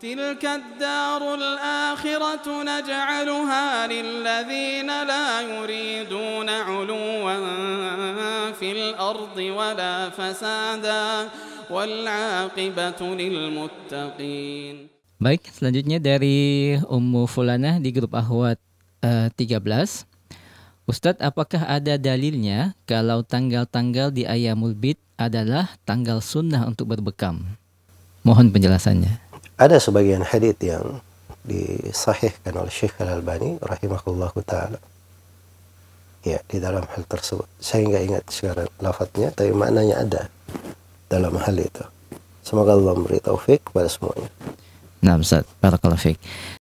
تلك الدار الآخرة نجعلها للذين لا يريدون علوا في الأرض ولا فسادا والعاقبة للمتقين Baik, selanjutnya dari Ummu Fulanah di grup Ahwat uh, eh, 13. Ustadz, apakah ada dalilnya kalau tanggal-tanggal di Ayamul Bid adalah tanggal sunnah untuk berbekam? Mohon penjelasannya ada sebagian hadith yang disahihkan oleh Syekh Al-Albani rahimahullah taala. Ya, di dalam hal tersebut. Saya nggak ingat sekarang lafadznya, tapi maknanya ada dalam hal itu. Semoga Allah memberi taufik kepada semuanya. Nah, Ustaz, barakallahu